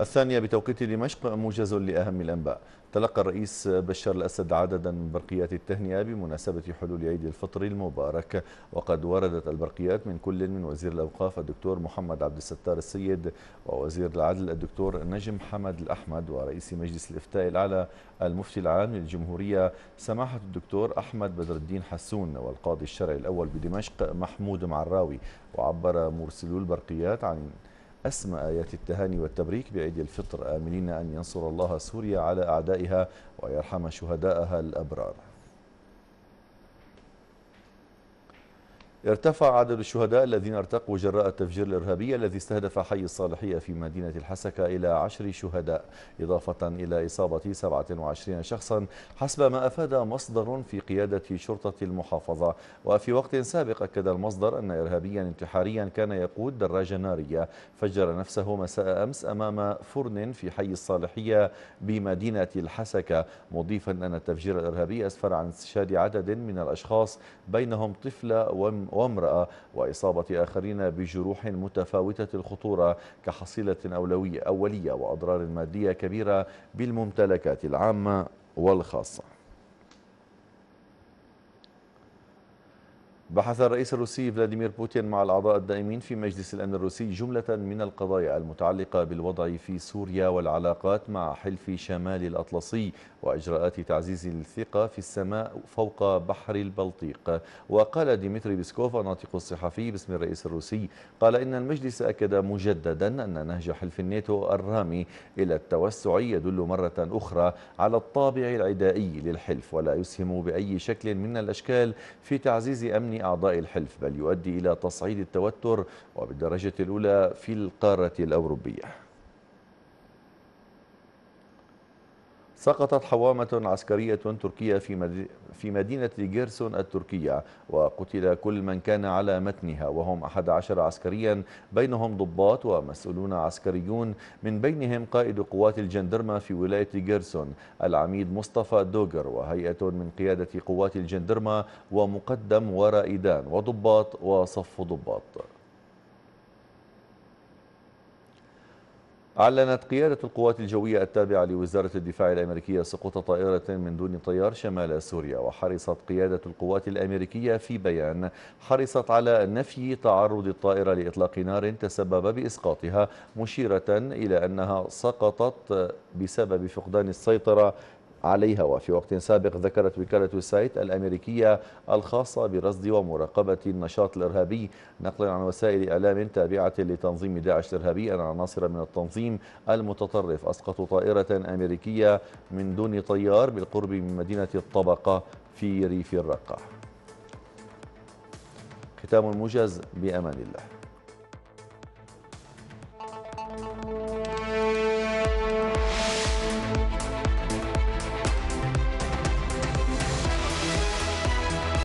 الثانية بتوقيت دمشق موجز لأهم الأنباء تلقى الرئيس بشار الأسد عددا من برقيات التهنئة بمناسبة حلول عيد الفطر المبارك وقد وردت البرقيات من كل من وزير الأوقاف الدكتور محمد عبد الستار السيد ووزير العدل الدكتور نجم حمد الأحمد ورئيس مجلس الإفتاء الأعلى المفتي العام للجمهورية سماحة الدكتور أحمد بدر الدين حسون والقاضي الشرعي الأول بدمشق محمود معراوي وعبر مرسلو البرقيات عن أسمى آيات التهاني والتبريك بعيد الفطر آمنين أن ينصر الله سوريا على أعدائها ويرحم شهداءها الأبرار ارتفع عدد الشهداء الذين ارتقوا جراء التفجير الإرهابي الذي استهدف حي الصالحية في مدينة الحسكة إلى عشر شهداء إضافة إلى إصابة 27 شخصا حسب ما أفاد مصدر في قيادة شرطة المحافظة وفي وقت سابق أكد المصدر أن إرهابيا انتحاريا كان يقود دراجة نارية فجر نفسه مساء أمس أمام فرن في حي الصالحية بمدينة الحسكة مضيفا أن التفجير الإرهابي أسفر عن استشهاد عدد من الأشخاص بينهم طفلة و وامرأة وإصابة آخرين بجروح متفاوتة الخطورة كحصيلة أولوية أولية وأضرار مادية كبيرة بالممتلكات العامة والخاصة بحث الرئيس الروسي فلاديمير بوتين مع الأعضاء الدائمين في مجلس الأمن الروسي جملة من القضايا المتعلقة بالوضع في سوريا والعلاقات مع حلف شمال الأطلسي وإجراءات تعزيز الثقة في السماء فوق بحر البلطيق وقال ديمتري بيسكوف ناطق الصحفي باسم الرئيس الروسي قال إن المجلس أكد مجددا أن نهج حلف الناتو الرامي إلى التوسع يدل مرة أخرى على الطابع العدائي للحلف ولا يسهم بأي شكل من الأشكال في تعزيز أمن أعضاء الحلف بل يؤدي إلى تصعيد التوتر وبالدرجة الأولى في القارة الأوروبية سقطت حوامة عسكرية تركية في, في مدينة جيرسون التركية وقتل كل من كان على متنها وهم 11 عسكريا بينهم ضباط ومسؤولون عسكريون من بينهم قائد قوات الجندرمة في ولاية جيرسون العميد مصطفى دوغر وهيئة من قيادة قوات الجندرمة ومقدم ورائدان وضباط وصف ضباط أعلنت قيادة القوات الجوية التابعة لوزارة الدفاع الأمريكية سقوط طائرة من دون طيار شمال سوريا وحرصت قيادة القوات الأمريكية في بيان حرصت على نفي تعرض الطائرة لإطلاق نار تسبب بإسقاطها مشيرة إلى أنها سقطت بسبب فقدان السيطرة عليها وفي وقت سابق ذكرت وكالة السايت الأمريكية الخاصة برصد ومراقبة النشاط الإرهابي نقلا عن وسائل إعلام تابعة لتنظيم داعش الإرهابي أن عناصر من التنظيم المتطرف أسقطوا طائرة أمريكية من دون طيار بالقرب من مدينة الطبقة في ريف الرقة ختام الموجز بأمان الله